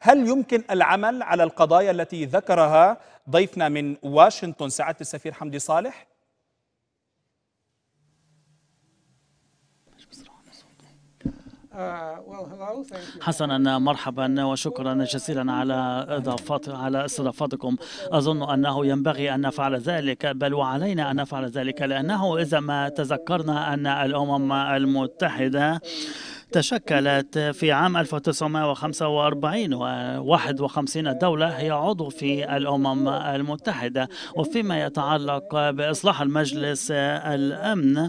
هل يمكن العمل على القضايا التي ذكرها ضيفنا من واشنطن سعاده السفير حمدي صالح؟ حسنا مرحبا وشكرا جزيلا على اضافات على استضافتكم اظن انه ينبغي ان نفعل ذلك بل وعلينا ان نفعل ذلك لانه اذا ما تذكرنا ان الامم المتحده تشكلت في عام 1945 و51 دولة هي عضو في الأمم المتحدة وفيما يتعلق بإصلاح المجلس الأمن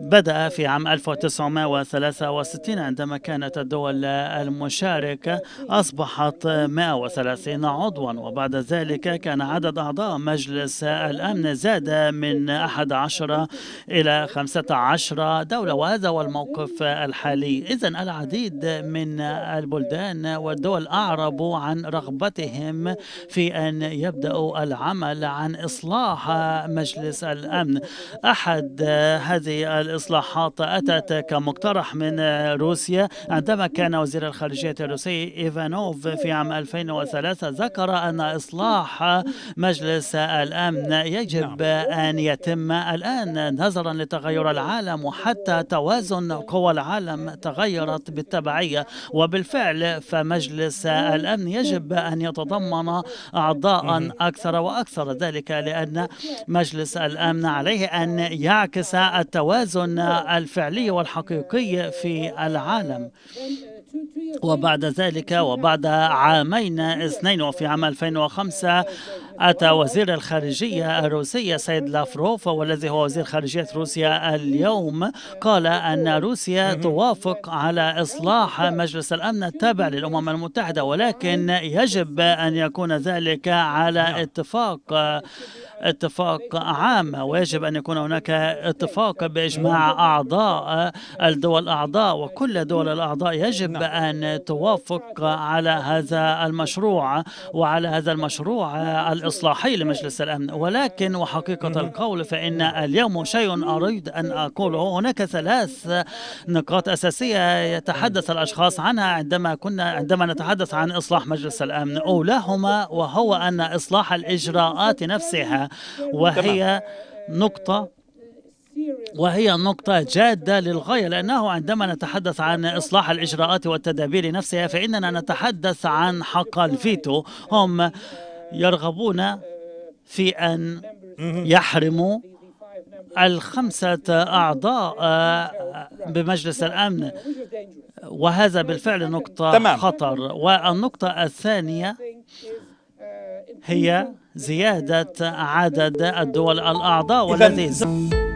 بدأ في عام 1963 عندما كانت الدول المشاركة أصبحت 130 عضوا وبعد ذلك كان عدد أعضاء مجلس الأمن زاد من 11 إلى 15 دولة وهذا هو الموقف الحالي إذا العديد من البلدان والدول أعربوا عن رغبتهم في أن يبدأوا العمل عن إصلاح مجلس الأمن أحد هذه الإصلاحات أتت كمقترح من روسيا عندما كان وزير الخارجية الروسي إيفانوف في عام 2003 ذكر أن إصلاح مجلس الأمن يجب أن يتم الآن نظرا لتغير العالم وحتى توازن قوى العالم تغيرت بالتبعية وبالفعل فمجلس الأمن يجب أن يتضمن أعضاء أكثر وأكثر ذلك لأن مجلس الأمن عليه أن يعكس التوازن التوازن آه، الفعلي والحقيقي في العالم وبعد ذلك وبعد عامين اثنين وفي عام 2005 أتى وزير الخارجية الروسية سيد لافروف والذي هو وزير خارجية روسيا اليوم قال أن روسيا توافق على إصلاح مجلس الأمن التابع للأمم المتحدة ولكن يجب أن يكون ذلك على اتفاق اتفاق عام ويجب أن يكون هناك اتفاق بإجماع أعضاء الدول الأعضاء وكل دول الأعضاء يجب أن توافق على هذا المشروع وعلى هذا المشروع الإصلاحي لمجلس الأمن ولكن وحقيقة القول فإن اليوم شيء أريد أن أقوله هناك ثلاث نقاط أساسية يتحدث الأشخاص عنها عندما كنا عندما نتحدث عن إصلاح مجلس الأمن أولاهما وهو أن إصلاح الإجراءات نفسها وهي نقطة وهي نقطة جادة للغاية لأنه عندما نتحدث عن إصلاح الإجراءات والتدابير نفسها فإننا نتحدث عن حق الفيتو هم يرغبون في أن يحرموا الخمسة أعضاء بمجلس الأمن وهذا بالفعل نقطة خطر والنقطة الثانية هي زيادة عدد الدول الأعضاء والذي